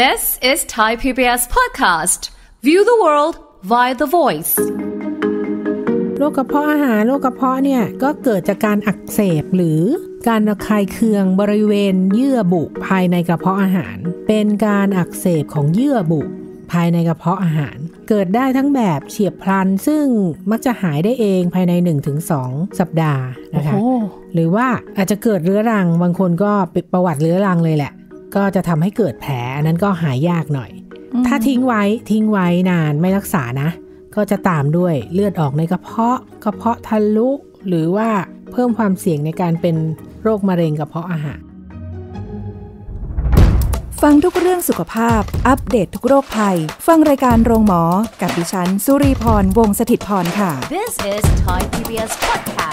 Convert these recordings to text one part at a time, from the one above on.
This is Thai PBS podcast. View the world via the voice. โรคกระเพาะอาหาร โรคกระเพาะเนี่ย ก็เกิดจากการอักเสบหรือการระคายเคืองบริเวณเยื่อบุภายในกระเพาะอาหาร เป็นการอักเสบของเยื่อบุภายในกระเพาะอาหาร เกิดได้ทั้งแบบเฉียบพลัน ซึ่งมักจะหายได้เองภายใน 1-2 สัปดาห์นะคะ หรือว่าอาจจะเกิดเรื้อรัง บางคนก็ปิดประวัติเรื้อรังเลยแหละก็จะทำให้เกิดแผล อันนั้นก็หายยากหน่อย ถ้าทิ้งไว้ทิ้งไว้นานไม่รักษานะ ก็จะตามด้วยเลือดออกในกระเพาะ กระเพาะทะลุ หรือว่าเพิ่มความเสี่ยงในการเป็นโรคมะเร็งกระเพาะอาหาร ฟังทุกเรื่องสุขภาพอัปเดตททุกโรคภัย ฟังรายการโรงหมอกับดิฉันสุรีพรวงศิตพรค่ะ This is Thai PBS Podcast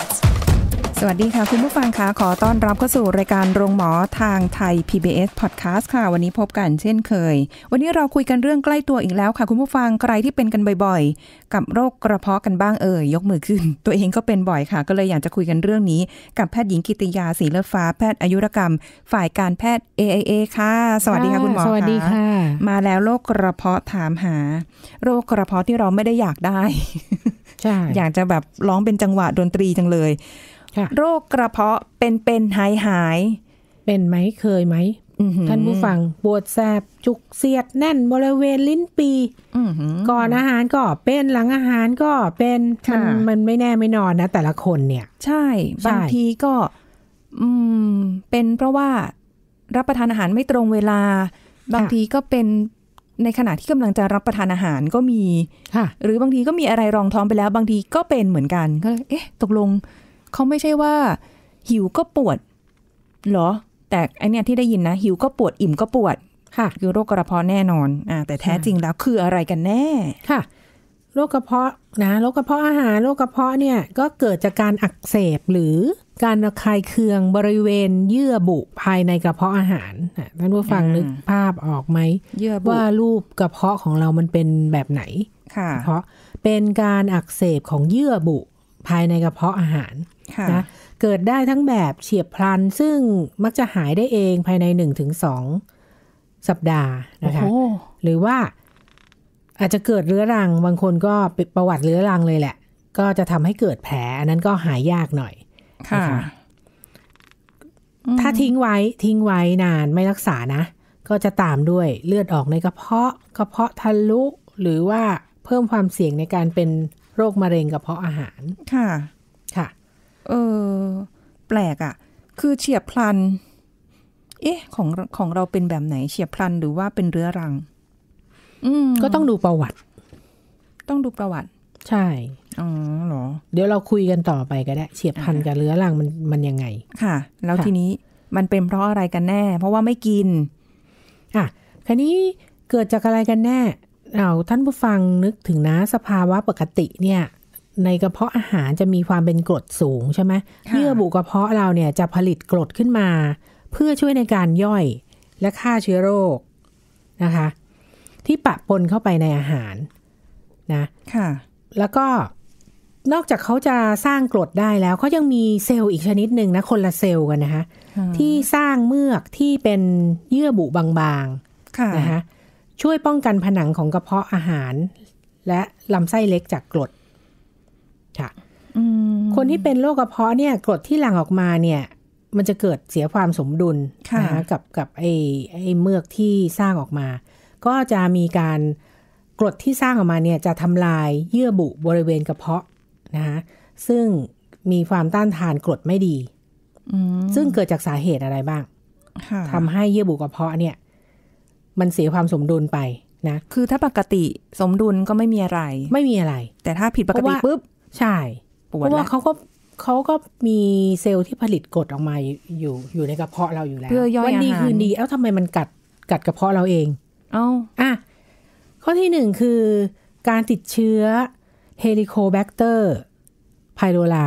สวัสดีค่ะคุณผู้ฟังคะขอต้อนรับเข้าสู่รายการ โรงหมอทางไทย PBS Podcast ค่ะวันนี้พบกันเช่นเคย วันนี้เราคุยกันเรื่องใกล้ตัวอีกแล้วค่ะ คุณผู้ฟังใครที่เป็นกันบ่อยๆ กับโรคกระเพาะกันบ้างเอ่ยยกมือขึ้น ตัวเองก็เป็นบ่อยค่ะ ก็เลยอยากจะคุยกันเรื่องนี้กับแพทย์หญิงกิติยาสีเลือฟ้าแพทย์อายุรกรรมฝ่ายการแพทย์ AIA ค่ะ สวัสดีค่ะคุณหมอสวัสดีค่ะ มาแล้วโรคกระเพาะถามหา โรคกระเพาะที่เราไม่ได้อยากได้อยากจะแบบร้องเป็นจังหวะดนตรีจังเลยโรคกระเพาะเป็นเป็นหายหายเป็นไหมเคยไหมท่านผู้ฟังปวดแสบจุกเสียด แน่นบริเวณลิ้นปีก่อนอาหารก็เป็นหลังอาหารก็เป็นมันมันไม่แน่ไม่นอนนะ แต่ละคนเนี่ย ใช่ บางทีก็ อืม เป็นเพราะว่ารับประทานอาหารไม่ตรงเวลา บางทีก็เป็นในขณะที่กำลังจะรับประทานอาหารก็มีหรือบางทีก็มีอะไรรองท้องไปแล้ว บางทีก็เป็นเหมือนกันก็เอ๊ะ ตกลงเขาไม่ใช่ว่า หิวก็ปวดหรอ แต่อันเนี้ยที่ได้ยินนะ หิวก็ปวดอิ่มก็ปวดค่ะคือโรคกระเพาะแน่นอนอ่าแต่แท้จริงแล้วคืออะไรกันแน่ค่ะโรคกระเพาะนะโรคกระเพาะอาหารโรคกระเพาะเนี่ยก็เกิดจากการอักเสบหรือการระคายเคืองบริเวณเยื่อบุภายในกระเพาะอาหารท่านผู้ฟังนึกภาพออกไหมว่ารูปกระเพาะของเรามันเป็นแบบไหนค่ะ เพราะเป็นการอักเสบของเยื่อบุภายในกระเพาะอาหารนะ เกิดได้ทั้งแบบเฉียบพลันซึ่งมักจะหายได้เองภายใน1งสสัปดาห์นะคะ หรือว่าอาจจะเกิดเรื้อรัง บางคนก็ประวัติเรื้อรังเลยแหละ ก็จะทำให้เกิดแผลอันนั้นก็หายยากหน่อย ค่ะคะถ้าทิ้งไว้ทิ้งไว้นานไม่รักษานะ ก็จะตามด้วยเลือดออกในกระเพาะ กระเพาะทะลุ หรือว่าเพิ่มความเสี่ยงในการเป็นโรคมะเร็งกระเพาะอาหาร ค่ะ ค่ะ เออ แปลกอะ่ะ คือเฉียบพลัน เอ๊ะ ของของเราเป็นแบบไหนเฉียบพลันหรือว่าเป็นเรื้อรัง อืมก็ต้องดูประวัติ ต้องดูประวัติ ใช่ อ๋อเหรอ เดี๋ยวเราคุยกันต่อไปก็ได้เฉียบพลันกับเรื้อรังมันมันยังไง ค่ะ แล้วทีนี้มันเป็นเพราะอะไรกันแน่ เพราะว่าไม่กิน อ่ะคันนี้เกิดจากอะไรกันแน่เราท่านผู้ฟังนึกถึงนะสภาวะปกติเนี่ย ในกระเพาะอาหารจะมีความเป็นกรดสูงใช่ไหมเยื่อบุกระเพาะเราเนี่ยจะผลิตกรดขึ้นมา เพื่อช่วยในการย่อยและฆ่าเชื้อโรคนะคะ ที่ปะปนเข้าไปในอาหารนะค่ะ แล้วก็นอกจากเขาจะสร้างกรดได้แล้วเขายังมีเซลล์อีกชนิดหนึ่งนะ คนละเซลล์กันนะคะ ที่สร้างเมือกที่เป็นเยื่อบุบางๆนะคะช่วยป้องกันผนังของกระเพาะอาหาร และลำไส้เล็กจากกรด ค่ะ คนที่เป็นโรคกระเพาะเนี่ยกรดที่หลั่งออกมาเนี่ย มันจะเกิดเสียความสมดุลนะคะกับกับไอ้ไอ้เมือกที่สร้างออกมา ก็จะมีการกรดที่สร้างออกมาเนี่ยจะทำลายเยื่อบุบริเวณกระเพาะนะคะซึ่งมีความต้านทานกรดไม่ดีซึ่งเกิดจากสาเหตุอะไรบ้างทำให้เยื่อบุกระเพาะเนี่ยมันเสียความสมดุลไปนะ คือถ้าปกติสมดุลก็ไม่มีอะไร ไม่มีอะไร แต่ถ้าผิดปกติปุ๊บ ใช่ ปวดเพราะว่าเขาก็เขาก็มีเซลล์ที่ผลิตกรดออกมาอยู่ อยู่ในกระเพาะเราอยู่แล้วเพื่อย่อยอาหารวันีคืนดี เอ้าทำไมมันกัดกัดกระเพาะเราเอง เอ้าอ่ะข้อที่หนึ่งคือการติดเชื้อเฮลิโคแบคเตอร์ไพโรไล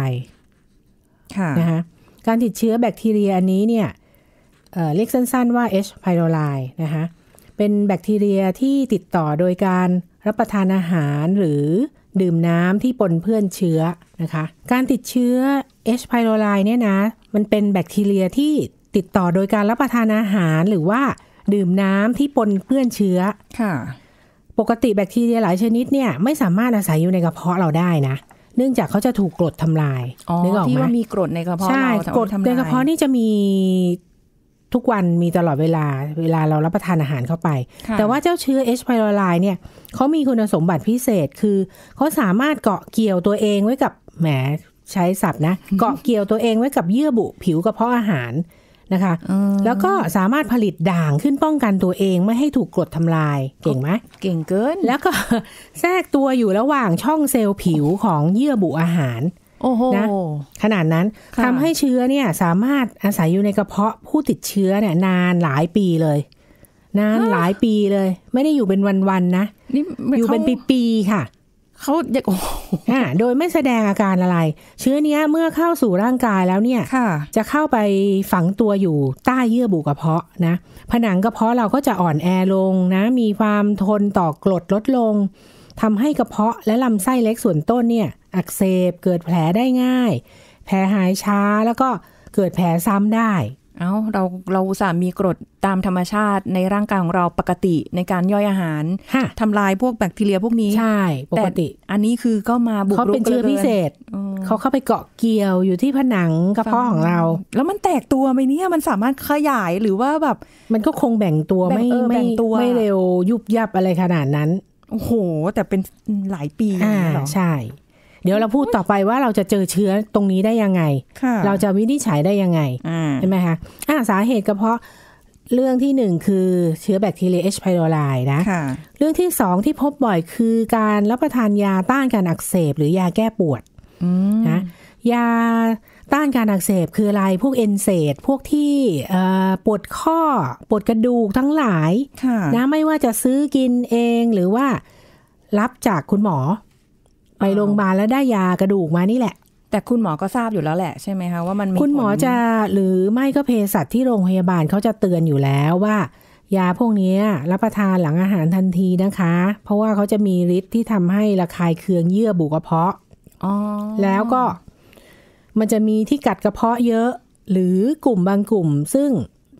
นะคะ การติดเชื้อแบคทีเรียอันนี้เนี่ยเรียกสั้นๆว่า H. pylori นะคะเป็นแบคทีเรียที่ติดต่อโดยการรับประทานอาหารหรือดื่มน้ำที่ปนเพื่อนเชื้อนะคะ การติดเชื้อ H. pylori เนี่ยนะ มันเป็นแบคทีเรียที่ติดต่อโดยการรับประทานอาหารหรือว่าดื่มน้ำที่ปนเพื่อนเชื้อค่ะ ปกติแบคทีเรียหลายชนิดเนี่ยไม่สามารถอาศัยอยู่ในกระเพาะเราได้นะเนื่องจากเขาจะถูกกรดทำลาย นึกออกไหมที่ว่ามีกรดในกระเพาะใช่ กรดในกระเพาะนี่จะมีทุกวันมีตลอดเวลาเวลาเรารับประทานอาหารเข้าไป แต่ว่าเจ้าเชื้อ H. pylori เนี่ยเขามีคุณสมบัติพิเศษคือ เขาสามารถเกาะเกี่ยวตัวเองไว้กับแหมใช้สับนะ เกาะเกี่ยวตัวเองไว้กับเยื่อบุผิวกระเพาะอาหารนะคะ แล้วก็สามารถผลิตด่างขึ้นป้องกันตัวเองไม่ให้ถูกกรดทำลายเก่งไหมเก่งเกินแล้วก็แทรกตัวอยู่ระหว่างช่องเซลล์ผิวของเยื่อบุอาหารนะขนาดนั้นทำให้เชื้อเนี่ย สามารถอาศัยอยู่ในกระเพาะ ผู้ติดเชื้อเนี่ย นานหลายปีเลย นานหลายปีเลย ไม่ได้อยู่เป็นวันๆนะนอยู่เป็นปีๆค่ะ เขาเด็กโอ้โดยไม่แสดงอาการอะไร เชื้อเนี้ยเมื่อเข้าสู่ร่างกายแล้วเนี่ยจะเข้าไปฝังตัวอยู่ใต้เยื่อบุกระเพาะนะ ผนังกระเพาะเราก็จะอ่อนแอลงนะ มีความทนต่อกรดลดลง ทำให้กระเพาะ และลำไส้เล็กส่วนต้นเนี่ยอักเสบเกิดแผลได้ง่าย แผลหายช้าแล้วก็เกิดแผลซ้ำได้ เอา้าเราเราสามีกรดตามธรรมชาติในร่างกายของเราปกติในการย่อยอาหาร ทำลายพวกแบคทีเรียพวกนี้ ใช่ ปกติ อันนี้คือก็มาบุกรุกเขาเป็นเชื้อพิเศษเขาเข้าไปเกาะเกี่ยวอยู่ที่ผนังกระเพาะของเรา แล้วมันแตกตัวไหมเนี่ย มันสามารถขยายหรือว่าแบบ มันก็คงแบ่งตัวไม่ไม่ไม่เร็วยุบยับอะไรขนาดนั้น โอ้โหแต่เป็นหลายปีอ่าใช่เดี๋ยวเราพูดต่อไปว่าเราจะเจอเชื้อตรงนี้ได้ยังไง เราจะวินิจฉัยได้ยังไงใช่ไหมคะ อ่าสาเหตุก็เพราะเรื่องที่หนึ่งคือเชื้อแบคทีเรีย H. pylori นะะเรื่องที่สองที่พบบ่อยคือการรับประทานยาต้านการอักเสบ หรือยาแก้ปวดนะยาต้านการอักเสบ คืออะไรพวกเอนเซตพวกที่ปวดข้อปวดกระดูกทั้งหลายนะไม่ว่าจะซื้อกินเองหรือว่ารับจากคุณหมอไปโรงพยาบาลแล้วได้ยากระดูกมานี่แหละ แต่คุณหมอก็ทราบอยู่แล้วแหละ ใช่ไหมคะว่ามันคุณหมอจะหรือไม่ก็เภสัชที่โรงพยาบาลเขาจะเตือนอยู่แล้วว่า ยาพวกนี้รับประทานหลังอาหารทันทีนะคะ เพราะว่าเขาจะมีฤทธิ์ที่ทำให้ระคายเคืองเยื่อบุกระเพาะแล้วก็ มันจะมีที่กัดกระเพาะเยอะ หรือกลุ่มบางกลุ่ม ซึ่ง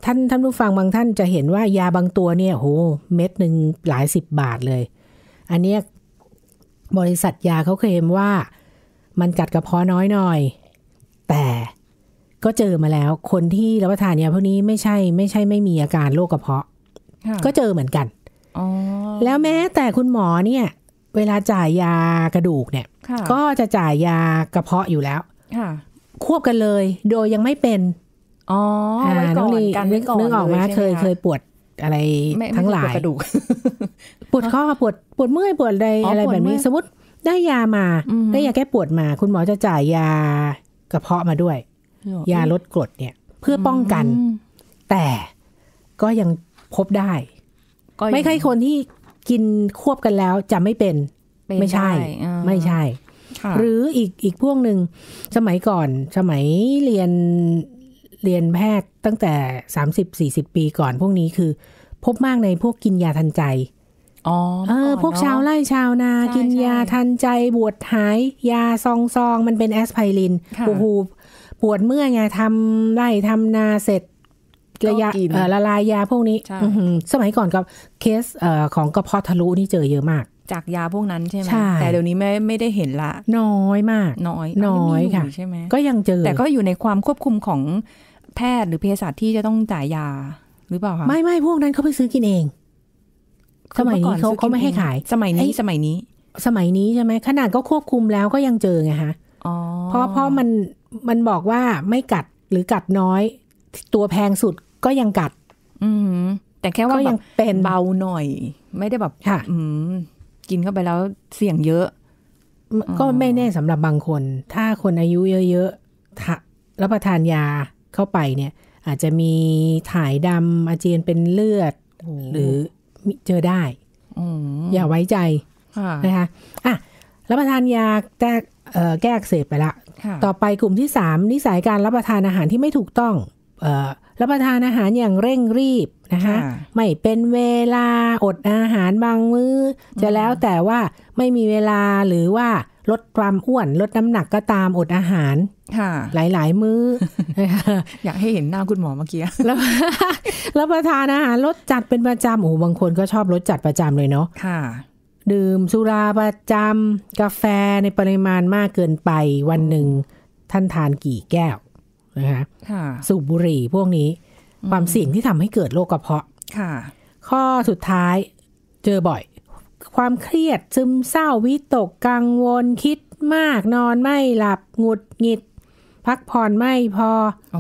ท่านท่านผู้ฟังบางท่านจะเห็นว่า ยาบางตัวเนี่ยโห เม็ดหนึ่งหลายสิบบาทเลย อันเนี้ยบริษัทยาเขาเคลมว่ามันกัดกระเพาะน้อยหน่อยแต่ก็เจอมาแล้วคนที่รับประทานยาพวกนี้ไม่ใช่ไม่ใช่ไม่มีอาการโรคกระเพาะก็เจอเหมือนกันแล้วแม้แต่คุณหมอเนี่ย เวลาจ่ายยากระดูกเนี่ยก็จะจ่ายยากระเพาะอยู่แล้วควบกันเลยโดยยังไม่เป็นอ๋อไว้ก่อนกัน นึกออกไหมเคยเคยปวดอะไรทั้งหลาย ปวดกระดูกปวดข้อปวดปวดเมื่อย ปวดใดอะไรแบบนี้สมมติได้ยามาได้ยาแก้ปวดมา คุณหมอจะจ่ายยากระเพาะมาด้วย ยาลดกรดเนี่ย เพื่อป้องกัน แต่ก็ยังพบได้ไม่ใช่คนที่กินควบกันแล้วจะไม่เป็น ไม่ใช่ไม่ใช่หรืออีกอีกพวกหนึ่งสมัยก่อนสมัยเรียนเรียนแพทย์ตั้งแต่ 3 0 4บปีก่อนพวกนี้คือ พบมากในพวกกินยาทันใจอ๋อพวกชาวไร่ชาวนากินยาทันใจปวดหาย ยาซองซองมันเป็นแอสไพรินโอ้โหปวดเมื่อยไงทำไร่ทำนาเสร็จระยะละลายยาพวกนี้สมัยก่อนกับเคสของกระเพาะทะลุนี่เจอเยอะมาก จากยาพวกนั้นใช่ไหมแต่เดี๋ยวนี้ไม่ไม่ได้เห็นละ น้อยมาก น้อย น้อยค่ะใช่ไหมก็ยังเจอแต่ก็อยู่ในความควบคุมของแพทย์หรือเภสัชที่จะต้องจ่ายยา หรือเปล่าคะไม่ไม่พวกนั้นเขาไปซื้อกินเอง สมัยนี้เขาเขาไม่ให้ขาย สมัยนี้สมัยนี้ สมัยนี้ใช่ไหมขนาดก็ควบคุมแล้วก็ยังเจอไงฮะเพราะเพราะมันมันบอกว่าไม่กัดหรือกัดน้อย ตัวแพงสุดก็ยังกัด อืแต่แค่ว่ายังเป็นเบาหน่อย ไม่ได้แบบค่ะกินเข้าไปแล้วเสี่ยงเยอะก็ไม่แน่สำหรับบางคน ถ้าคนอายุเยอะๆรับประทานยาเข้าไปเนี่ยอาจจะมีถ่ายดำอาเจียนเป็นเลือด หรือเจอได้อย่าไว้ใจนะคะอ่ะรับประทานยาแก้แก้อกเสพไปละต่อไปกลุ่มที่สามนิสัยการรับประทานอาหารที่ไม่ถูกต้องรับประทานอาหารอย่างเร่งรีบนะคะไม่เป็นเวลาอดอาหารบางมือ้อจะแล้วแต่ว่าไม่มีเวลาหรือว่าลดความอ้วน ลดน้ำหนักก็ตามอดอาหาร หลายหลายมื้ออยากให้เห็นหน้าคุณหมอเมื่อกี้แล้วแล้วประทานอาหารลดจัดเป็นประจำโอ้บางคนก็ชอบลดจัดประจำเลยเนาะค่ะดื่มสุราประจำกาแฟในปริมาณมากเกินไปวันหนึ่งท่านทานกี่แก้วนะคะสูบบุหรี่พวกนี้ ความเสี่ยงที่ทำให้เกิดโรคกระเพาะค่ะ ข้อสุดท้ายเจอบ่อยความเครียด ซึมเศร้า วิตก กังวลคิดมากนอนไม่หลับหงุดหงิด พักผ่อนไม่พออ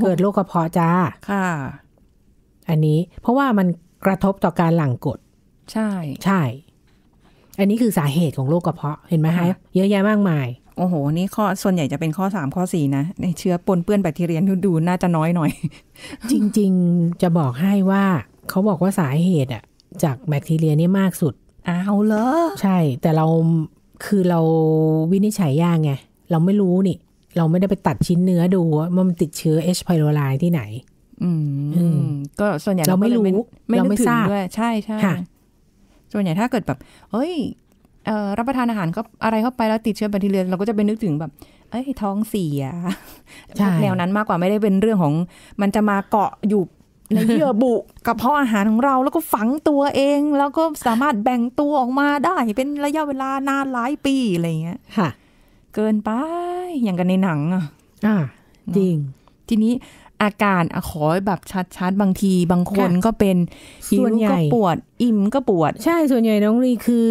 เกิดโรคกระเพาะจ้า ค่ะ อันนี้เพราะว่ามันกระทบต่อการหลั่งกรดใช่ ใช่ อันนี้คือสาเหตุของโรคกระเพาะเห็นไหมคะเยอะแยะมากมาย โอ้โห นี่ข้อส่วนใหญ่จะเป็นข้อสามข้อสี่นะในเชื้อปนเปื้อนแบคทีเรียนดูน่าจะน้อยหน่อย จริง ๆจะบอกให้ว่าเขาบอกว่าสาเหตุอะจากแบคทีเรียนี่มากสุดอ้าวเหรอใช่ แต่เราคือเราวินิจฉัยยากไงเราไม่รู้นี่เราไม่ได้ไปตัดชิ้นเนื้อดูว่ามันติดเชื้อเอชไพโรไลที่ไหน อืมก็ส่วนใหญ่เราไม่รู้เราไม่ทราบด้วย ใช่ใช่ ส่วนใหญ่ถ้าเกิดแบบเอ้ยรับประทานอาหาร ก็ อะไรเข้าไปแล้วติดเชื้อแบคทีเรียเราก็จะไปนึกถึงแบบ เอ้ยท้องเสียแนวนั้นมากกว่าไม่ได้เป็นเรื่องของมันจะมาเกาะอยู่ในเยื่อบุกระเพาะอาหารของเราแล้วก็ฝังตัวเองแล้วก็สามารถแบ่งตัวออกมาได้เป็นระยะเวลานานหลายปีอะไรเงี้ยค่ะ เกินไปอย่างกันในหนังอ่ะจริง ทีนี้อาการอขอแบบชัด ๆบางทีบางคนก็เป็นห่วก็ปวดอิ่มก็ปวด ใช่ส่วนใหญ่น้องลีคือ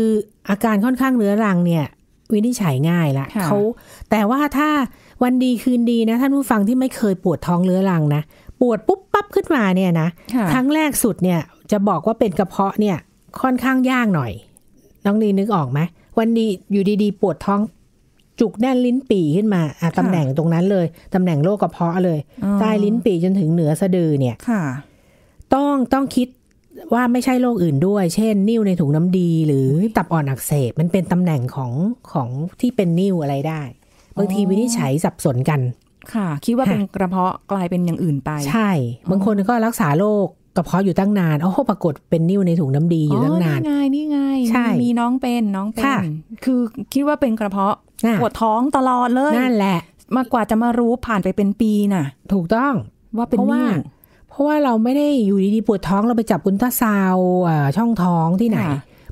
อาการค่อนข้างเรื้อรังเนี่ยวินิจฉัยง่ายละเขาแต่ว่าถ้าวันดีคืนดีนะท่านผู้ฟังที่ไม่เคยปวดท้องเรื้อรังนะปวดปุ๊บปั๊บขึ้นมาเนี่ยนะครั้งแรกสุดเนี่ยจะบอกว่าเป็นกระเพาะเนี่ย ค่อนข้างยากหน่อย น้องลีนึกออกไหมวันนี้อยู่ดี ๆ ปวดท้อง จุกแน่นลิ้นปี่ขึ้นมาตำแหน่งตรงนั้นเลยตำแหน่งโรคกระเพาะเลยใต้ลิ้นปี่จนถึงเหนือสะดือเนี่ยต้องต้องคิดว่าไม่ใช่โรคอื่นด้วย เช่น นิ่วในถุงน้ำดีหรือตับอ่อนอักเสบมันเป็นตำแหน่งของของที่เป็นนิ่วอะไรได้ บางทีวินิจฉัยสับสนกันค่ะ คิดว่าเป็นกระเพาะกลายเป็นอย่างอื่นไป ใช่ บางคนก็รักษาโรคกระเพาะอยู่ตั้งนาน โอ้โหปรากฏเป็นนิ่วในถุงน้ำดีอยู่ตั้งนานนี่ไงนี่ไงใช่มีน้องเป็นน้องเป็น คือคิดว่าเป็นกระเพาะปวดท้องตลอดเลยนั่นแหละ มากกว่าจะมารู้ผ่านไปเป็นปีน่ะ ถูกต้องว่าเป็นนิ่วเพราะว่าเราไม่ได้อยู่ดีๆปวดท้องเราไปจับกุนตาซาวช่องท้องที่ไหน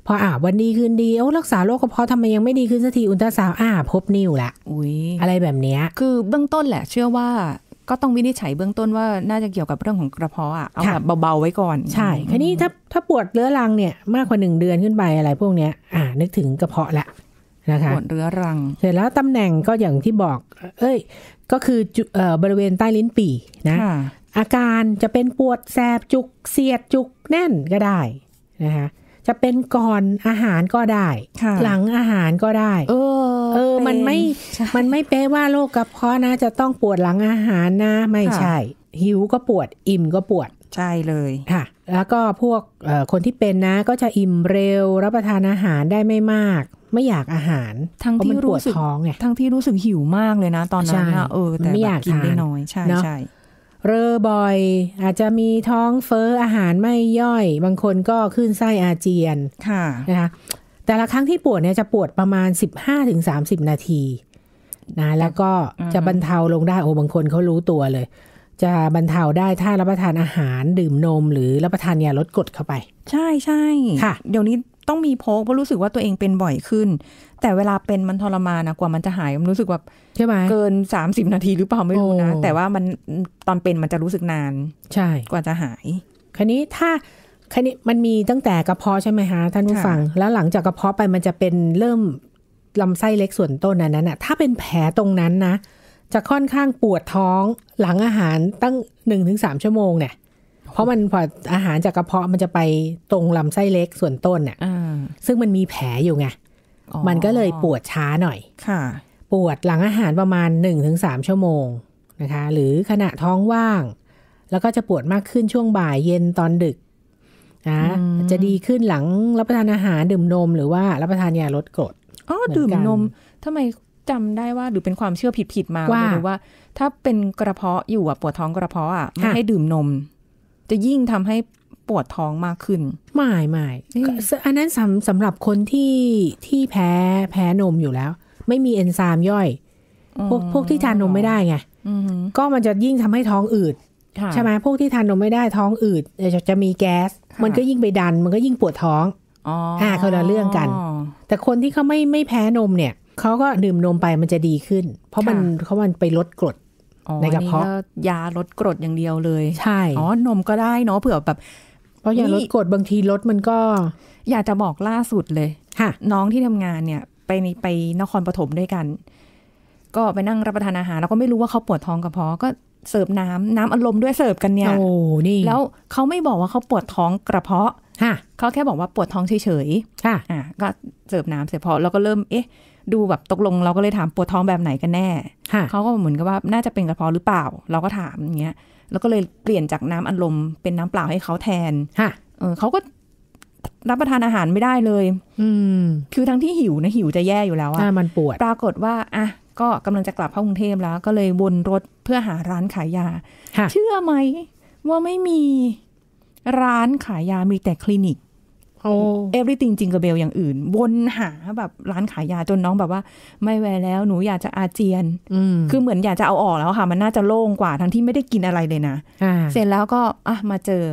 พออ่าวันดีคืนดีโอ้รักษาโรคกระเพาะทำไมยังไม่ดีขึ้นสักทีอุลตราซาวอ่า พบนิ่วละอุ้ยอะไรแบบเนี้ย คือเบื้องต้นแหละ เชื่อว่าก็ต้องวินิจฉัยเบื้องต้นว่าน่าจะเกี่ยวกับเรื่องของกระเพาะอ่ะเอาแบบเบาๆไว้ก่อน ใช่ค่นนี้ถ้าถ้าปวดเรื้อรังเนี่ยมากกว่าหนึ่งเดือนขึ้นไปอะไร พวกเนี้ยอ่า นึกถึงกระเพาะละนะคะปวดเรื้อรัง เสร็จแล้วตำแหน่งก็อย่างที่บอก เอ้ยก็คือเอ่อบริเวณใต้ลิ้นปี่นะ อาการจะเป็นปวดแสบจุกเสียดจุกแน่นก็ได้นะคะจะเป็นก่อนอาหารก็ได้ หลังอาหารก็ได้เออเออมันไม่มันไม่แปลว่าโรคกระเพาะนะจะต้องปวดหลังอาหารนะ ไม่ใช่ หิวก็ปวดอิ่มก็ปวด ใช่เลยค่ะ แล้วก็พวกคนที่เป็นนะ ก็จะอิ่มเร็ว รับประทานอาหารได้ไม่มาก ไม่อยากอาหาร ทั้งที่รู้สึกท้องไงทั้งที่รู้สึกหิวมากเลยนะ ตอนนั้นเออแต่ไม่อยากกินได้น้อยใช่ใช่เรอบ่อย อาจจะมีท้องเฟอ้ออาหารไม่ย่อย บางคนก็ขึ้นไส้อาเจียนค่ะนะคะแต่ละครั้งที่ปวดเนี่ยจะปวดประมาณ 15-30 นาที นะ แล้วก็จะบรรเทาลงได้โอ้บางคนเขารู้ตัวเลย จะบรรเทาได้ถ้ารับประทานอาหารดื่มนมหรือรับประทานยาลดกดเข้าไป ใช่ใช่ค่ะเดี๋ยวนี้ต้องมีโพกเพราะรู้สึกว่าตัวเองเป็นบ่อยขึ้นแต่เวลาเป็นมันทรมานนะกว่ามันจะหายมันรู้สึกแบบใช่ไหมเกินสามสิบนาทีหรือเปล่าไม่รู้นะ แต่ว่ามันตอนเป็นมันจะรู้สึกนาน ใช่ กว่าจะหายคันนี้ถ้าคันนี้มันมีตั้งแต่กระเพาะใช่ไหมฮะท่านผู้ฟังแล้วหลังจากกระเพาะไปมันจะเป็นเริ่มลำไส้เล็กส่วนต้นนั้นน่ะถ้าเป็นแผลตรงนั้นนะจะค่อนข้างปวดท้องหลังอาหารตั้งหนึ่งถึงสามชั่วโมงเนี่ยเพราะมันพออาหารจากกระเพาะมันจะไปตรงลำไส้เล็กส่วนต้นเนี่ยซึ่งมันมีแผลอยู่ไงมันก็เลยปวดช้าหน่อยค่ะ ปวดหลังอาหารประมาณ1-3ชั่วโมงนะคะ หรือขณะท้องว่าง แล้วก็จะปวดมากขึ้นช่วงบ่ายเย็นตอนดึกนะจะดีขึ้นหลังรับประทานอาหารดื่มนมหรือว่ารับประทานยาลดกรด อ๋อดื่มนมทำไมจำได้ว่าหรือเป็นความเชื่อผิดๆมาว่าว่าถ้าเป็นกระเพาะอยู่อ่ะปวดท้องกระเพาะอ่ะไม่ให้ดื่มนม จะยิ่งทำใหปวดท้องมากขึ้น ไม่ไม่อันนั้นสำสำหรับคนที่ที่แพ้แพ้นมอยู่แล้ว ไม่มีเอนไซม์ย่อย พวกพวกที่ทานนมไม่ได้ไงก็มันจะยิ่งทำให้ท้องอืดใช่ไหมพวกที่ทานนมไม่ได้ท้องอืดจะจะมีแก๊ส มันก็ยิ่งไปดัน มันก็ยิ่งปวดท้องอ่าเขาละเรื่องกัน แต่คนที่เขาไม่ไม่แพ้นมเนี่ยเขาก็ดื่ม นมไปมันจะดีขึ้น เพราะมันเขามันไปลดกรดในกระเพาะยาลดกรดอย่างเดียวเลยใช่อ๋อนมก็ได้เนาะเผื่อแบบพราะอย่างรถกดบางทีรถมันก็ อยากจะบอกล่าสุดเลยค่ะ น้องที่ทำงานเนี่ย ไปไปนครปฐมด้วยกัน ก็ไปนั่งรับประทานอาหารแล้วก็ไม่รู้ว่าเขาปวดท้องกระเพาะ ก็เสิร์ฟน้ำน้ำอารมณ์ด้วยเสิร์ฟกันเนี่ย โอ้นี่แล้วเขาไม่บอกว่าเขาปวดท้องกระเพาะค่ะเขาแค่บอกว่าปวดท้องเฉยๆค่ะอ่ะก็เสิร์ฟน้ำเสร็จพอเราก็เริ่มเอ๊ะ ดูแบบตกลงเราก็เลยถามปวดท้องแบบไหนกันแน่เขาก็เหมือนกับว่าน่าจะเป็นกระเพาะหรือเปล่า เราก็ถามอย่างเงี้ยแล้วก็เลยเปลี่ยนจากน้ำอัดลมเป็นน้ำเปล่าให้เขาแทนค่ะเเขาก็รับประทานอาหารไม่ได้เลย อืมคือทั้งที่หิวนะหิวจะแย่อยู่แล้วอะมันปวด ปรากฏว่าอ่ะก็กำลังจะกลับเข้ากรุงเทพแล้วก็เลยวนรถเพื่อหาร้านขายยา เชื่อไหมว่าไม่มีร้านขายยา มีแต่คลินิกเอฟริติงจิงกับเบลอย่างอื่น วนหา แบบ ร้านขายยาจนน้องแบบว่า ไม่แววแล้ว หนูอยากจะอาเจียนคือเหมือนอยากจะเอาออกแล้วค่ะ มันน่าจะโล่งกว่าทั้งที่ไม่ได้กินอะไรเลยนะ เสร็จแล้วก็อ่ะมาเจอ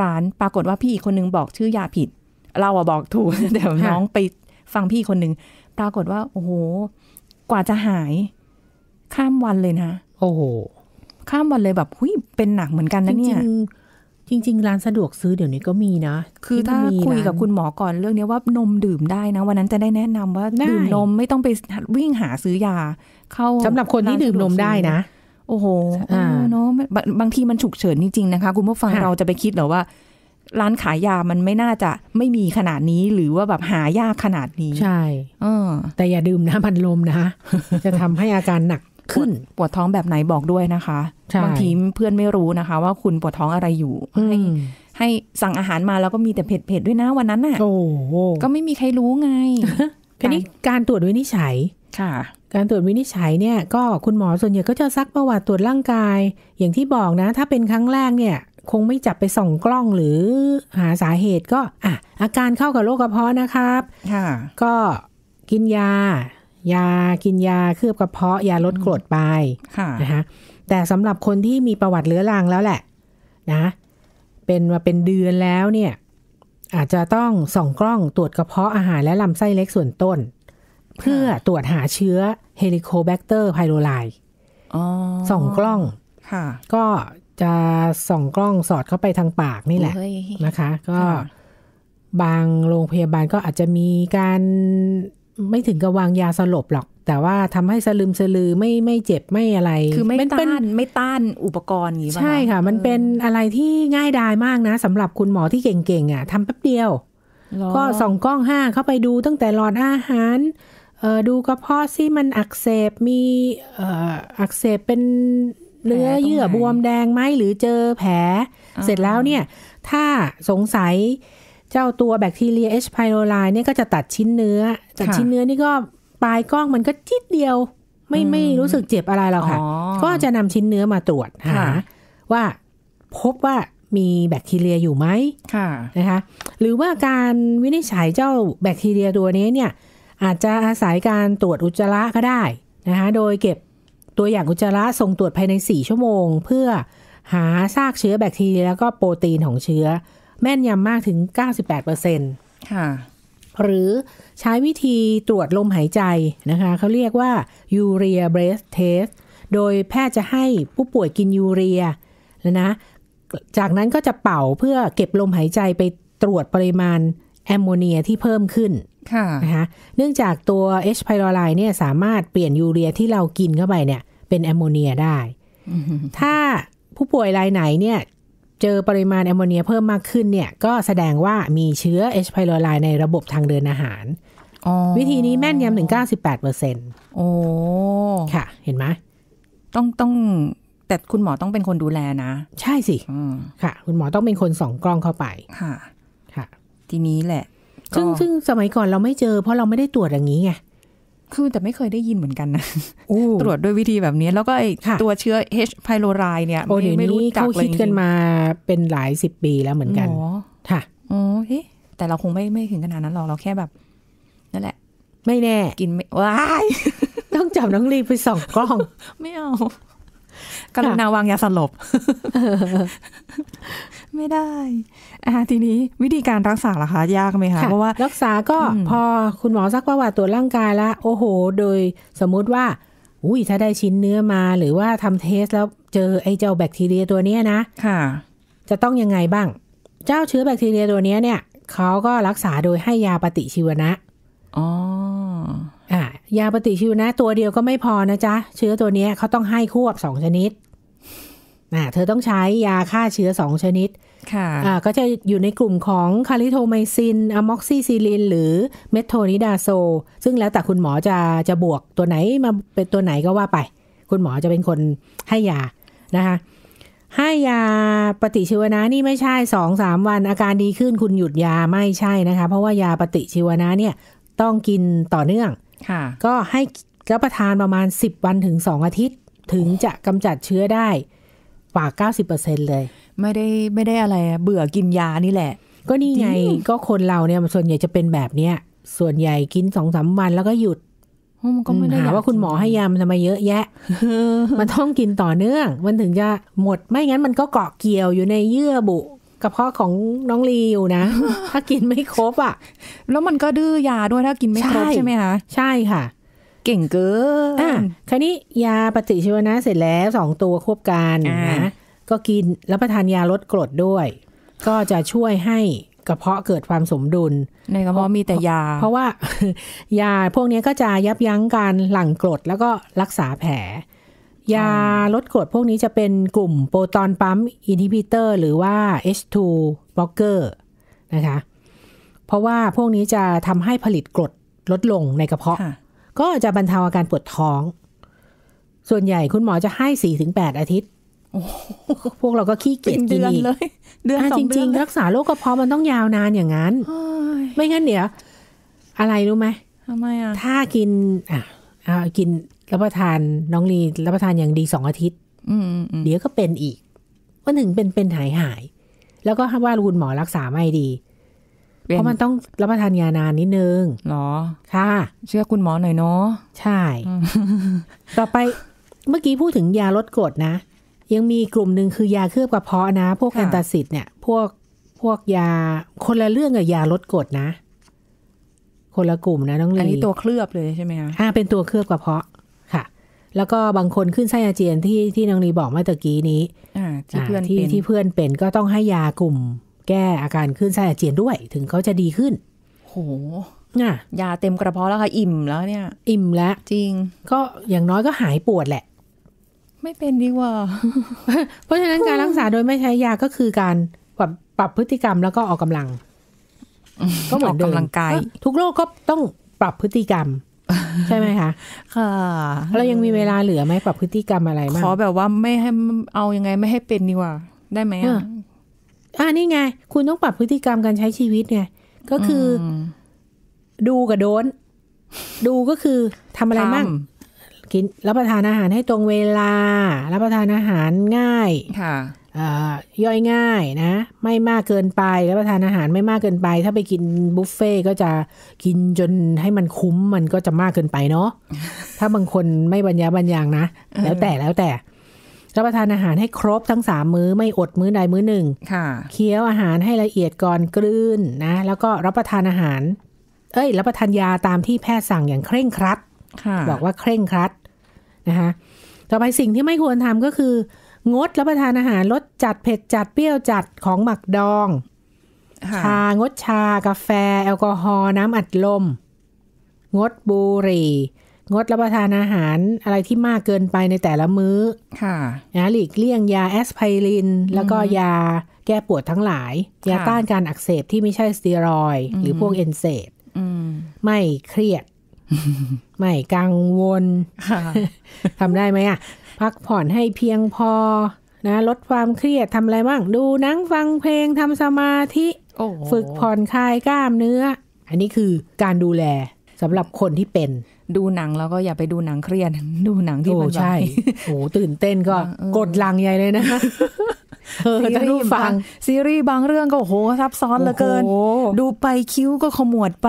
ร้านปรากฏว่าพี่อีกคนนึงบอกชื่อ ยาผิดเราอะบอกถูกแต่น้องไปฟังพี่คนนึงปรากฏว่า โอ้โห กว่าจะหาย ข้ามวันเลยนะโอ้โหข้ามวันเลยแบบหุยเป็นหนักเหมือนกันนะเนี่ยจริงๆ ร้านสะดวกซื้อเดี๋ยวนี้ก็มีนะ คือถ้าคุยกับคุณหมอก่อนเรื่องนี้ว่านมดื่มได้นะวันนั้นจะได้แนะนำว่า ดื่มนมไม่ต้องไปวิ่งหาซื้อยา เข้าสำหรับคนที่ดื่มนมได้นะ โอ้โหเนาะบางทีมันฉุกเฉินจริงๆนะคะ คุณผู้ฟังเราจะไปคิดหรอว่า ร้านขายยามันไม่น่าจะไม่มีขนาดนี้หรือว่าแบบหายากขนาดนี้ ใช่อแต่อย่าดื่มนะพันลมนะจะทำให้อาการหนักขึ้นปวดท้องแบบไหนบอกด้วยนะคะบางทีเพื่อนไม่รู้นะคะว่าคุณปวดท้องอะไรอยู่ ให้ให้สั่งอาหารมา แล้วก็มีแต่เผ็ดๆด้วยนะ วันนั้นน่ะก็ไม่มีใครรู้ไงคทีนี้การตรวจวินิจฉัย ค่ะ การตรวจวินิจฉัยเนี่ย ก็คุณหมอส่วนใหญ่ก็จะซักประวัติตรวจร่างกาย อย่างที่บอกนะ ถ้าเป็นครั้งแรกเนี่ย คงไม่จับไปส่องกล้องหรือ หาสาเหตุก็อ่ะอาการเข้ากับโรคกระเพาะนะครับ ค่ะ ก็กินยายากินยาเคลือบกระเพาะ ยาลดกรดไปนะคะแต่สำหรับคนที่มีประวัติเลื้อรังแล้วแหละนะ เป็นมาเป็นเดือนแล้วเนี่ย อาจจะต้องส่องกล้องตรวจกระเพาะอาหารและลำไส้เล็กส่วนต้น เพื่อตรวจหาเชื้อเฮลิโคแบคเตอร์ไพโรไลส่องกล้องก็จะส่องกล้องสอดเข้าไปทางปากนี่แหละนะคะ ก็บางโรงพยาบาลก็อาจจะมีการไม่ถึงกับวางยาสลบหรอก แต่ว่าทำให้สลืมสลือไม่ไม่เจ็บไม่อะไร คือไม่ต้านไม่ต้านอุปกรณ์อย่างนี้ใช่ค่ะ มันเป็นอะไรที่ง่ายดายมากนะ สำหรับคุณหมอที่เก่งๆอ่ะ ทำแป๊บเดียว ก็ส่องกล้องห้าเข้าไปดูตั้งแต่หลอดอาหาร ดูกระเพาะซิมันอักเสบมีอักเสบเป็นเนื้อเยื่อบวมแดงไหมหรือเจอแผล เสร็จแล้วเนี่ย ถ้าสงสัยเจ้าตัวแบคทีเรียเอ H. ไพ l o r i เนี่ยก็จะตัดชิ้นเนื้อ ตัดชิ้นเนื้อนี่ก็ปลายกล้องมันก็จิดเดียว ไม่ไม่รู้สึกเจ็บอะไรหรอกค่ะ ก็จะนำชิ้นเนื้อมาตรวจหาว่าพบว่ามีแบคทีเรียอยู่ไหมะนะคะ หรือว่าการวินิจฉัยเจ้าแบคทีเรียตัวนี้เนี่ยอาจจะอาศัยการตรวจอุจจาระก็ได้นะคะโดยเก็บตัวอย่างอุจจาระส่งตรวจภายใน 4 ชั่วโมง เพื่อหาซากเชื้อแบคทีเรียแล้วก็โปรตีนของเชื้อแม่นยำมากถึง 98%ค่ะ หรือใช้วิธีตรวจลมหายใจนะคะ เขาเรียกว่ายูเรียเบรสเทส โดยแพทย์จะให้ผู้ป่วยกินยูเรียแล้วนะ จากนั้นก็จะเป่าเพื่อเก็บลมหายใจไปตรวจปริมาณแอมโมเนียที่เพิ่มขึ้นะนะคะเนื่องจากตัว H. pylori เนี่ยสามารถเปลี่ยนยูเรียที่เรากินเข้าไปเนี่ยเป็นแอมโมเนียได้ ถ้าผู้ป่วยรายไหนเนี่ยเจอปริมาณแอมโมเนียเพิ่มมากขึ้นเนี่ย ก็แสดงว่ามีเชื้อ H. pylori ในระบบทางเดินอาหารวิธีนี้แม่นยำถึง 98เปอร์เซ็นต์โอ้ค่ะ เห็นไหมต้องต้องแต่คุณหมอต้องเป็นคนดูแลนะ ใช่สิ ค่ะ คุณหมอต้องเป็นคนส่องกล้องเข้าไป ค่ะ ค่ะ ทีนี้แหละ ซึ่งซึ่งสมัยก่อนเราไม่เจอเพราะเราไม่ได้ตรวจอย่างนี้ไงคือแต่ไม่เคยได้ยินเหมือนกันนะ ตรวจด้วยวิธีแบบนี้แล้วก็ไอตัวเชื้อ H. pylori เนี่ยไม่รู้จักเลยคิดกันมาเป็นหลายสิบปีแล้วเหมือนกันค่ะออเฮ้แต่เราคงไม่ไม่ถึงขนาดนั้นหรอก เราแค่แบบนั่นแหละ ไม่แน่ กินไม่ว้าย ต้องจับน้องลีไปส่องกล้อง ไม่เอากรุณาวางยาสลบ ไม่ได้อ่าทีนี้วิธีการรักษาล่ะคะ ยากไหมคะ เพราะว่า รักษาก็ พอคุณหมอซักประวัติตรวจร่างกายแล้วโอ้โห โดยสมมุติว่า อุ้ยถ้าได้ชิ้นเนื้อมา หรือว่าทำเทสแล้วเจอไอ้เจ้าแบคทีเรียตัวเนี้ยนะค่ะ จะต้องยังไงบ้าง เจ้าเชื้อแบคทีเรียตัวเนี้ยเนี่ยเขาก็รักษาโดยให้ยาปฏิชีวนะอ๋อยาปฏิชีวนะตัวเดียวก็ไม่พอนะจ๊ะเชื้อตัวนี้เขาต้องให้ควบสองชนิดนะเธอต้องใช้ยาฆ่าเชื้อสองชนิด ค่ะะก็จะอยู่ในกลุ่มของคาริโทไมซินอะม็อกซิซิลิน หรือเมทโทนิดาโซ ซึ่งแล้วแต่คุณหมอจะจะบวกตัวไหนมาเป็นตัวไหนก็ว่าไป คุณหมอจะเป็นคนให้ยานะคะ ให้ยาปฏิชีวนะนี่ไม่ใช่สองสามวัน อาการดีขึ้น คุณหยุดยาไม่ใช่นะคะ เพราะว่ายาปฏิชีวนะเนี่ยต้องกินต่อเนื่องก็ให้รับประทานประมาณ 10 วันถึง 2 อาทิตย์ ถึงจะกำจัดเชื้อได้กว่า 90%เลยไม่ได้ไม่ได้อะไรเบื่อกินยานี่แหละ ก็นี่ไงก็คนเราเนี่ย ส่วนใหญ่จะเป็นแบบเนี้ย ส่วนใหญ่กินสองสามวันแล้วก็หยุดมก็ไม่ได้หาว่าคุณหมอให้ยามันทำไมเยอะแยะ มันต้องกินต่อเนื่อง มันถึงจะหมดไม่งั้นมันก็เกาะเกี่ยวอยู่ในเยื่อบุกับขพอของน้องลีอยู่นะ ถ้ากินไม่ครบอ่ะ แล้วมันก็ดื้อยาด้วยถ้ากินไม่ครบใช่ไหมคะใช่ค่ะ เก่งเกินอ่ะคราวนี้ยาปฏิชีวนะเสร็จแล้วสองตัวควบกันนะก็กินรับประทานยาลดกรดด้วย ก็จะช่วยให้กระเพาะเกิดความสมดุลในกระเพาะมีแต่ยา เพราะว่า ยาพวกนี้ก็จะยับยั้งการหลั่งกรดแล้วก็รักษาแผลยาลดกรดพวกนี้จะเป็นกลุ่มโปรตอนปั๊ม อินฮิบิเตอร์หรือว่า H2 บล็อกเกอร์นะคะ เพราะว่าพวกนี้จะทำให้ผลิตกรดลดลงในกระเพาะก็จะบรรเทาอาการปวดท้อง ส่วนใหญ่คุณหมอจะให้สี่ถึงแปดอาทิตย์ พวกเราก็ขี้เกียจกินเดือนเลงเดือนจริงๆรักษาโรคกระเพาะมันต้องยาวนานอย่างนั้นไม่งั้นเดี๋ยวอะไรรู้ไหมทำไมอ่ะถ้ากินอ่ะ กินรับประทานน้องลีรับประทานอย่างดีสองอาทิตย์เดี๋ยวก็เป็นอีกวันหนึ่งเป็นเป็นหายหาย แล้วก็ว่าคุณหมอรักษาไม่ดี เพราะมันต้องรับประทานยานานนิดนึงหรอค่ะเชื่อคุณหมอหน่อยเนาะใช่ ต่อไปเมื่อกี้พูดถึงยาลดกรดนะยังมีกลุ่มหนึ่งคือยาเคลือบกระเพาะนะ พวกแอนตาซิดเนี่ยพวกพวกยา คนละเรื่องกับยาลดกรดนะ คนละกลุ่มนะน้องลีอันนี้ตัวเคลือบเลยใช่ไหมคะอ่าเป็นตัวเคลือบกระเพาะแล้วก็บางคนขึ้นไส้อาเจียนที่ที่น้องนีบอกเมื่อตะกี้นี้ที่เพื่อนที่ที่เพื่อนเป็นก็ต้องให้ยากลุ่ม แก้อาการขึ้นไส้อาเจียนด้วย ถึงเขาจะดีขึ้น โหน่ะยาเต็มกระเพาะแล้วค่ะอิ่มแล้วเนี่ย อิ่มแล้วจริง ก็อย่างน้อยก็หายปวดแหละ ไม่เป็นดีกว่าเพราะฉะนั้นการรักษาโดยไม่ใช้ยาก็คือการ ปรับปรับพฤติกรรมแล้วก็ออกกำลังก็เหมือนออกกำลังกาย ทุกโรคก็ต้องปรับพฤติกรรมใช่ไหมคะ ค่ะเรายังมีเวลาเหลือไหมปรับพฤติกรรมอะไรบ้าง ขอแบบว่าไม่ให้ เอายังไงไม่ให้เป็นดีกว่า ได้ไหม อ่ะ อ่านี่ไง คุณต้องปรับพฤติกรรมการใช้ชีวิตไง ก็คือดูกับโดน ดูก็คือทำอะไรบ้าง กิน รับประทานอาหารให้ตรงเวลา รับประทานอาหารง่ายค่ะย่อยง่ายนะ ไม่มากเกินไปแล้วประทานอาหารไม่มากเกินไปถ้าไปกินบุฟเฟ่ก็จะกินจนให้มันคุ้มมันก็จะมากเกินไปเนาะถ้าบางคนไม่บรรยาบรรยังนะ แล้วแต่แล้วแต่รับประทานอาหารให้ครบทั้งสามมื้อไม่อดมื้อใดมื้อหนึ่งเคี้ยวอาหารให้ละเอียดก่อนกลืนนะแล้วก็รับประทานอาหาร เอ้ย รับประทานยา ตามที่แพทย์สั่งอย่างเคร่งครัดบอกว่าเคร่งครัดนะคะต่อไปสิ่งที่ไม่ควรทำ ก็คืองดรับประทานอาหารรสจัดเผ็ดจัดเปรี้ยวจัดของหมักดองชางดชากาแฟ แอลกอฮอล์น้ำอัดลม งดบุหรี่ งดรับประทานอาหารอะไรที่มากเกินไปในแต่ละมื้อ ค่ะนะหลีกเลี่ยงยาแอสไพริน แล้วก็ยาแก้ปวดทั้งหลาย ยาต้านการอักเสบที่ไม่ใช่สเตียรอย หรือพวกเอนเซมไม่เครียด ไม่กังวลทำได้ไหมอ่ะพักผ่อนให้เพียงพอนะลดความเครียดทำอะไรบ้าง ดูนังฟังเพลงทำสมาธิฝึกผ่อนคลายกล้ามเนื้อ อันนี้คือการดูแลสำหรับคนที่เป็น ดูหนังแล้วก็อย่าไปดูหนังเครียด ดูหนังที่มันใช่โอ้ตื่นเต้นก็กดลังใหญ่เลยนะซีรีส์ฟัง ซีรีส์บางเรื่องก็โหซับ ซ้อนเหลือเกินดูไปคิ้วก็ขมวดไป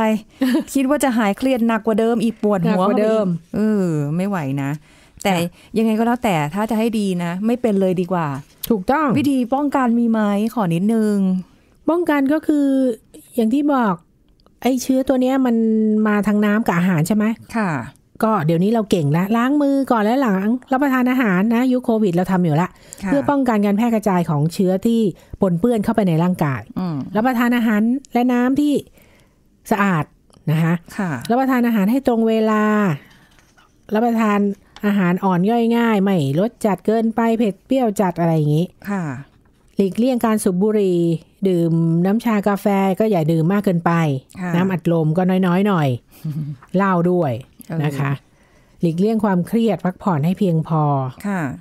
คิดว่าจะหายเครียดหนักกว่าเดิมอีกปวดหัวกว่าเดิมเออ ไม่ไหวนะแต่ยังไงก็แล้วแต่ถ้าจะให้ดีนะ ไม่เป็นเลยดีกว่า ถูกต้อง วิธีป้องกันมีไหมขอนิดนึงป้องกันก็คืออย่างที่บอก ไอ้เชื้อตัวนี้มันมาทางน้ำกับอาหารใช่ไหม ค่ะ ก็เดี๋ยวนี้เราเก่งแล้วล้างมือก่อนและหลัง รับประทานอาหารนะ ยุคโควิด เราทำอยู่ละเพื่อป้องกันการแพร่กระจายของเชื้อที่ ปนเปื้อนเข้าไปในร่างกายรับประทานอาหารและน้ำที่สะอาดนะคะรับประทานอาหารให้ตรงเวลา รับประทานอาหารอ่อนย่อยง่ายไม่รสจัดเกินไปเผ็ดเปรี้ยวจัดอะไรอย่างนี้ค่ะ หลีกเลี่ยงการสูบบุหรี่ดื่มน้ำชากาแฟก็อย่าดื่มมากเกินไป น้ำอัดลมก็น้อย ๆ หน่อยเหล้าด้วยนะคะ หลีกเลี่ยงความเครียดพักผ่อนให้เพียงพอ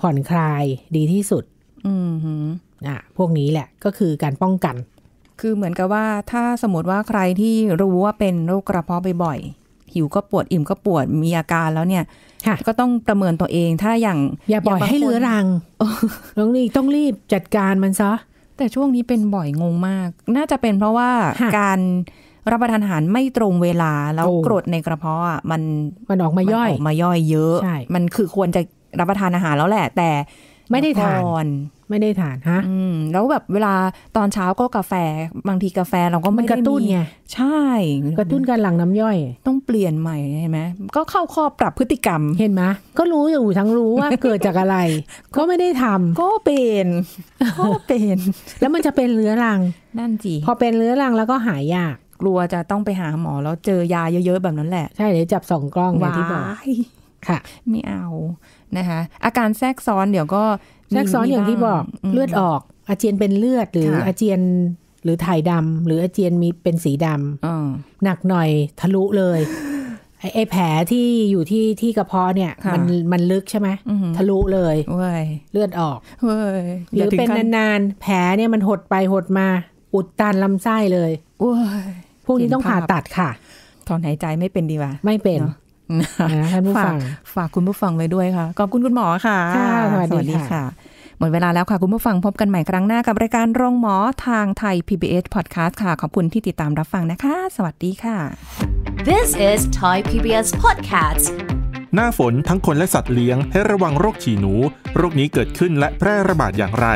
ผ่อนคลายดีที่สุดอ่ะพวกนี้แหละก็คือการป้องกัน คือเหมือนกับว่า ถ้าสมมติว่าใครที่รู้ว่าเป็นโรคกระเพาะบ่อยหิวก็ปวดอิ่มก็ปวดมีอาการแล้วเนี่ยก็ต้องประเมินตัวเอง ถ้าอย่างอย่าปล่อยให้เลื้อรังต้องรีบต้องรีบจัดการมันซะ แต่ช่วงนี้เป็นบ่อยงงมาก น่าจะเป็นเพราะว่าการรับประทานอาหารไม่ตรงเวลาแล้วกรดในกระเพาะอ่ะมันมันออกมาย่อยออกมาย่อยเยอะมันคือควรจะรับประทานอาหารแล้วแหละ แต่ไม่ได้ทานไม่ได้ทานฮะอืม แล้วแบบเวลาตอนเช้าก็กาแฟบางทีกาแฟเราก็ไม่กระตุ้นไงใช่ กระตุ้นการหลั่งน้ำย่อย ต้องเปลี่ยนใหม่เห็นไหมก็เข้าข้อปรับพฤติกรรมเห็นไหมก็รู้อยู่ทั้งรู้ว่าเกิดจากอะไรก็ไม่ได้ทำ ก็เป็นก็เป็น แล้วมันจะเป็นเรื้อรังนั่นจีพอเป็นเรื้อรังแล้วก็หายยากกลัวจะต้องไปหาหมอแล้วเจอยาเยอะๆแบบนั้นแหละใช่เดี๋ยวจับสองกล้องอย่างที่บอกค่ะ ไม่เอานะคะอาการแทรกซ้อนเดี๋ยวก็แทรกซ้อนอย่างที่บอกเลือดออก อาเจียนเป็นเลือดหรืออาเจียนหรือถ่ายดำหรืออาเจียนมีเป็นสีดำหนักหน่อยทะลุเลยไอ้แผลที่อยู่ที่ที่กระเพาะเนี่ยมันมันลึกใช่ไหมทะลุเลยเลือดออกหรือเป็นนานๆแผลเนี่ยมันหดไปหดมาอุดตันลำไส้เลยพวกนี้ต้องผ่าตัดค่ะถอนหายใจไม่เป็นดีว่าไม่เป็นท่านผู้ฟังฝากคุณผู้ฟังไว้ด้วยค่ะ ขอบคุณคุณหมอค่ะ สวัสดีค่ะ หมดเวลาแล้วค่ะ คุณผู้ฟังพบกันใหม่ครั้งหน้ากับรายการโรงหมอทางไทย PBS Podcast ค่ะ ขอบคุณที่ติดตามรับฟังนะคะ สวัสดีค่ะ This is Thai PBS Podcast หน้าฝนทั้งคนและสัตว์เลี้ยงให้ระวังโรคฉี่หนู โรคนี้เกิดขึ้นและแพร่ระบาดอย่างไร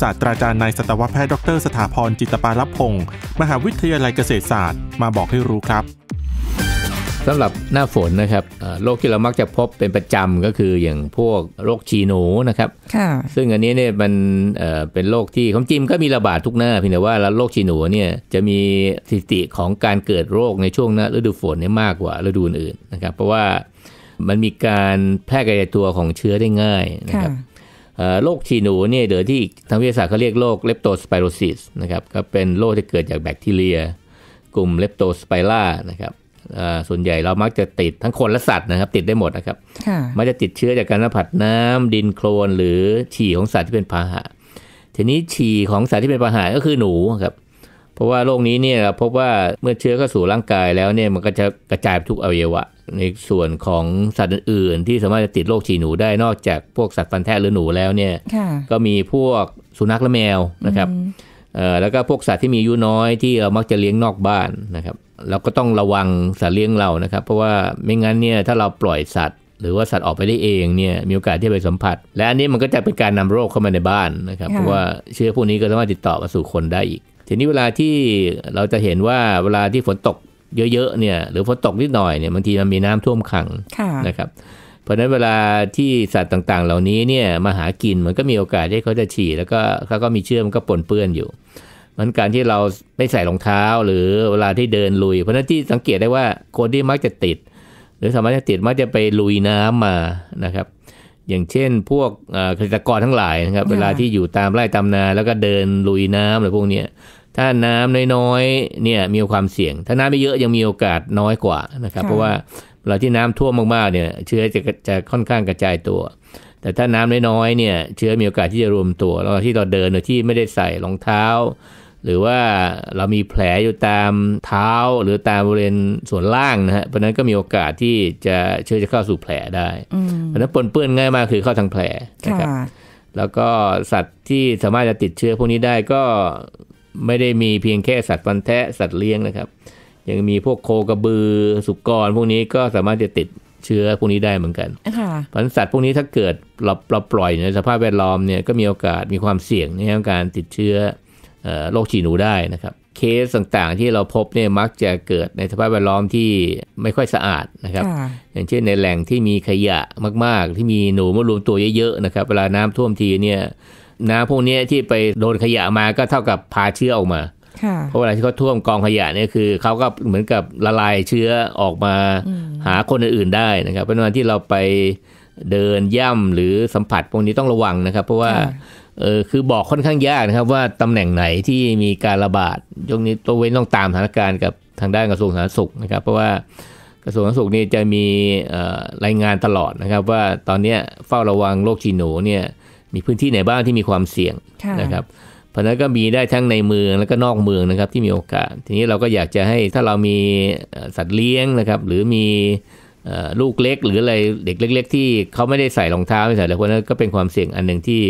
ศาสตราจารย์นายสัตวแพทย์ ดรสถาพรจิตปาลพงศ์ มหาวิทยาลัยเกษตรศาสตร์ มาบอกให้รู้ครับสำหรับหน้าฝนนะครับโรคที่เรามักจะพบเป็นประจำก็คืออย่างพวกโรคชีหนูนะครับซึ่งอันนี้เนี่ยมันเป็นโรคที่ของจิมก็มีระบาดทุกหน้าเพียงแต่ว่าแล้วโรคชีหนูเนี่ยจะมีสถิติของการเกิดโรคในช่วงหน้าฤดูฝนเนี่ยมากกว่า ฤดูอื่นนะครับ เพราะว่ามันมีการแพร่กระจายตัวของเชื้อได้ง่ายนะครับโรคชีหนูเนี่ยเดี๋ยวที่ทางวิทยาศาสตร์เขาเรียกโรคเลปโตสไปโรซิสนะครับก็เป็นโรคที่เกิดจากแบคทีเรีย กลุ่มเลปโตสไปล่านะครับส่วนใหญ่เรามักจะติดทั้งคนและสัตว์นะครับติดได้หมดนะครับมักจะติดเชื้อจากการสัมผัสน้ำดินโคลนหรือฉี่ของสัตว์ที่เป็นพาหะทีนี้ฉี่ของสัตว์ที่เป็นพาหะก็คือหนูครับเพราะว่าโรคนี้เนี่ยเราพบว่าเมื่อเชื้อเข้าสู่ร่างกายแล้วเนี่ยมันก็จะกระจายไปทุกอวัยวะ ในส่วนของสัตว์อื่นๆ ที่สามารถจะติดโรคฉี่หนูได้นอกจากพวกสัตว์ฟันแทะหรือหนูแล้วเนี่ยก็มีพวกสุนัขและแมวนะครับแล้วก็พวกสัตว์ที่มีอายุน้อยที่เรามักจะเลี้ยงนอกบ้านนะครับเราก็ต้องระวังสัตว์เลี้ยงเรานะครับ เพราะว่าไม่งั้นเนี่ยถ้าเราปล่อยสัตว์ หรือว่าสัตว์ออกไปได้เองเนี่ยมีโอกาสที่ไปสัมผัส และอันนี้มันก็จะเป็นการนำโรคเข้ามาในบ้านนะครับ เพราะว่าเชื้อพวกนี้ก็สามารถติดต่อมาสู่คนได้อีกทีนี้เวลาที่เราจะเห็นว่าเวลาที่ฝนตกเยอะๆเนี่ยหรือฝนตกนิดหน่อยเนี่ยบางทีมันมีน้ำท่วมขังนะครับ เพราะนั้นเวลาที่สัตว์ต่างๆ เหล่านี้เนี่ยมาหากินมันก็มีโอกาสที่เขาจะฉี่แล้วก็เขาก็มีเชื้อมันก็ปนเปื้อนอยู่มันการที่เราไม่ใส่รองเท้าหรือเวลาที่เดินลุย เพราะนั้นที่สังเกตได้ว่าคนที่มักจะติด หรือสามารถจะติดมักจะไปลุยน้ำมานะครับ อย่างเช่นพวกเกษตรกรทั้งหลายนะครับ เวลาที่อยู่ตามไร่ตามนา แล้วก็เดินลุยน้ำหรือพวกนี้ถ้าน้ำน้อยๆเนี่ยมีความเสี่ยง ถ้าน้ำไม่เยอะยังมีโอกาสน้อยกว่านะครับ เพราะว่าเวลาที่น้ำท่วมมากๆเนี่ยเชื้อจะจะค่อนข้างกระจายตัว แต่ถ้าน้ำน้อยๆเนี่ยเชื้อมีโอกาสที่จะรวมตัวแล้วที่เราเดินโดยที่ไม่ได้ใส่รองเท้าหรือว่าเรามีแผลอยู่ตามเท้าหรือตามบริเวณส่วนล่างนะฮะ เพราะนั้นก็มีโอกาสที่จะเชื้อจะเข้าสู่แผลได้ เพราะนั้นปนเปื้อนง่ายมากคือเข้าทางแผลนะครับแล้วก็สัตว์ที่สามารถจะติดเชื้อพวกนี้ได้ก็ไม่ได้มีเพียงแค่สัตว์ฟันแทะสัตว์เลี้ยงนะครับ ยังมีพวกโคกระบือสุกรพวกนี้ก็สามารถจะติดเชื้อพวกนี้ได้เหมือนกัน ผลสัตว์พวกนี้ถ้าเกิดเราเราปล่อยในสภาพแวดล้อมเนี่ยก็มีโอกาสมีความเสี่ยงในการติดเชื้อโรคฉี่หนูได้นะครับ เคสต่างๆที่เราพบเนี่ยมักจะเกิดในสภาพแวดล้อมที่ไม่ค่อยสะอาดนะครับอย่างเช่น ในแหล่งที่มีขยะมาก ๆ ที่มีหนูมารวมตัวเยอะๆนะครับ เวลาน้ำท่วมทีเนี่ย น้ำพวกนี้ที่ไปโดนขยะมาก็เท่ากับพาเชื้อออกมาเพราะเวลาที่เขาท่วมกองขยะเนี่ยคือเขาก็เหมือนกับละลายเชื้อออกมา หาคนอื่นๆได้นะครับเพราะนั้นที่เราไปเดินย่ำหรือสัมผัสพวกนี้ต้องระวังนะครับ เพราะว่าเออคือบอกค่อนข้างยากนะครับ ว่าตำแหน่งไหนที่มีการระบาดยุคนี้ตัวเว้นต้องตามสถานการณ์กับทางด้านกระทรวงสาธารณสุขนะครับ เพราะว่ากระทรวงสาธารณสุขนี่จะมีรายงานตลอดนะครับ ว่าตอนนี้เฝ้าระวังโรคจีโนเนี่ย มีพื้นที่ไหนบ้างที่มีความเสี่ยงนะครับ เพราะนั้นก็มีได้ทั้งในเมืองแล้วก็นอกเมืองนะครับที่มีโอกาส ทีนี้เราก็อยากจะให้ถ้าเรามีสัตว์เลี้ยงนะครับ หรือมีลูกเล็ก หรืออะไรเด็กเล็ก ๆ ที่เขาไม่ได้ใส่รองเท้าไม่ใส่อะไรพวกนั้นก็เป็นความเสี่ยงอันหนึ่งที่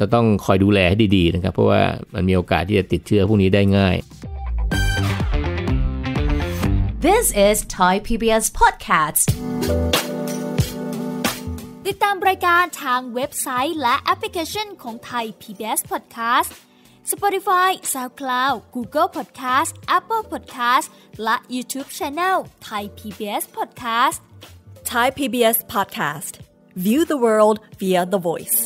จะต้องคอยดูแลให้ดีๆนะครับ เพราะว่ามันมีโอกาสที่จะติดเชื้อพวกนี้ได้ง่าย This is Thai PBS Podcast ติดตามรายการทางเว็บไซต์และแอปพลิเคชันของ Thai PBS Podcast Spotify SoundCloud Google Podcast Apple Podcast และ YouTube Channel Thai PBS Podcast Thai PBS Podcast View the world via the voice